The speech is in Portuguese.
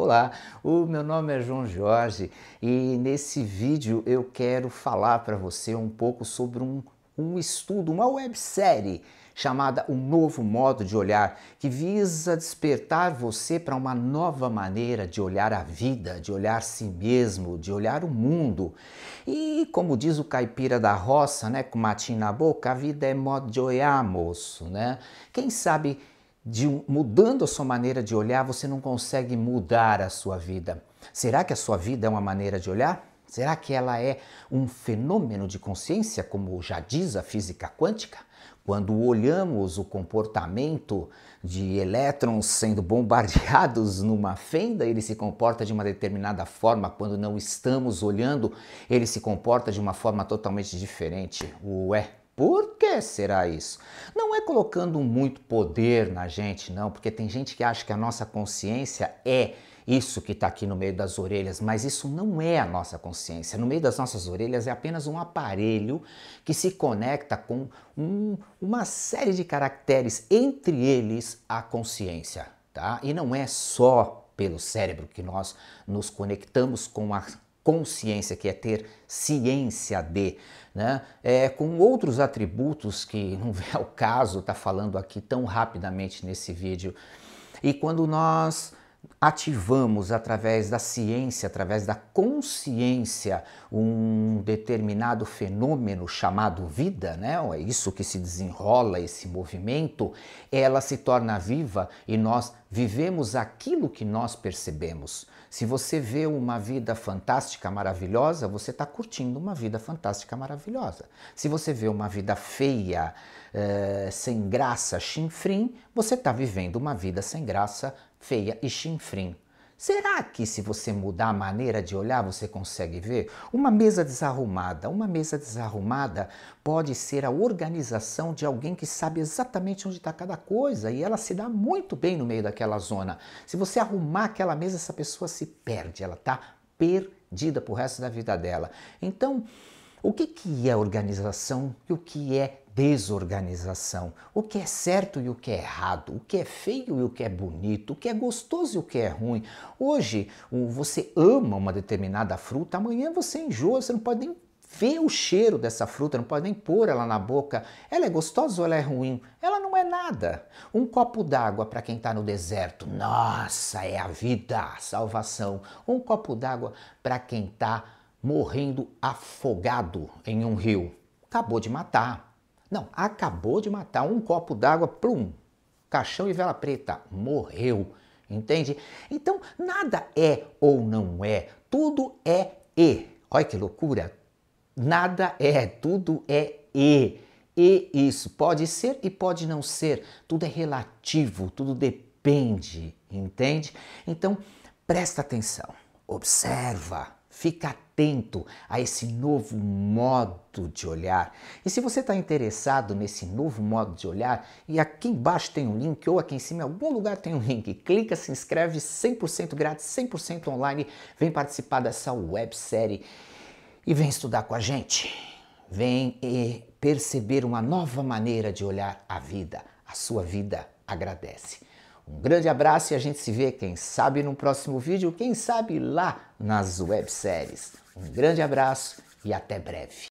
Olá, o meu nome é João Jorge e nesse vídeo eu quero falar para você um pouco sobre um, um estudo, uma websérie chamada Um Novo Modo de Olhar, que visa despertar você para uma nova maneira de olhar a vida, de olhar si mesmo, de olhar o mundo. E como diz o caipira da roça, né, com matim na boca, a vida é modo de olhar, moço, né? Quem sabe de mudando a sua maneira de olhar, você não consegue mudar a sua vida. Será que a sua vida é uma maneira de olhar? Será que ela é um fenômeno de consciência, como já diz a física quântica? Quando olhamos o comportamento de elétrons sendo bombardeados numa fenda, ele se comporta de uma determinada forma. Quando não estamos olhando, ele se comporta de uma forma totalmente diferente. Ué, por que será isso? Não é colocando muito poder na gente, não, porque tem gente que acha que a nossa consciência é isso que está aqui no meio das orelhas, mas isso não é a nossa consciência. No meio das nossas orelhas é apenas um aparelho que se conecta com um, uma série de caracteres, entre eles a consciência, tá? E não é só pelo cérebro que nós nos conectamos com a consciência, que é ter ciência de, né? É, com outros atributos que não é o caso estar tá falando aqui tão rapidamente nesse vídeo. E quando nós ativamos através da ciência, através da consciência, um determinado fenômeno chamado vida, né? É isso que se desenrola esse movimento, ela se torna viva e nós vivemos aquilo que nós percebemos. Se você vê uma vida fantástica, maravilhosa, você está curtindo uma vida fantástica, maravilhosa. Se você vê uma vida feia, eh, sem graça, chinfrim, você está vivendo uma vida sem graça, feia e chinfrim. Será que se você mudar a maneira de olhar, você consegue ver? Uma mesa desarrumada, uma mesa desarrumada pode ser a organização de alguém que sabe exatamente onde está cada coisa e ela se dá muito bem no meio daquela zona. Se você arrumar aquela mesa, essa pessoa se perde, ela está perdida o resto da vida dela. Então, o que, que é organização e o que é desorganização, o que é certo e o que é errado, o que é feio e o que é bonito, o que é gostoso e o que é ruim. Hoje você ama uma determinada fruta, amanhã você enjoa, você não pode nem ver o cheiro dessa fruta, não pode nem pôr ela na boca. Ela é gostosa ou ela é ruim? Ela não é nada. Um copo d'água para quem está no deserto, nossa, é a vida, a salvação. Um copo d'água para quem está morrendo afogado em um rio, acabou de matar não, acabou de matar um copo d'água, plum, caixão e vela preta, morreu. Entende? Então, nada é ou não é, tudo é e. Olha que loucura! Nada é, tudo é e. E isso pode ser e pode não ser, tudo é relativo, tudo depende, entende? Então, presta atenção, observa, fica atento atento a esse novo modo de olhar. E se você está interessado nesse novo modo de olhar, e aqui embaixo tem um link, ou aqui em cima, em algum lugar tem um link, clica, se inscreve, 100% grátis, 100% online, vem participar dessa websérie e vem estudar com a gente. Vem e perceber uma nova maneira de olhar a vida. A sua vida agradece. Um grande abraço e a gente se vê, quem sabe, no próximo vídeo, quem sabe lá nas webséries. Um grande abraço e até breve.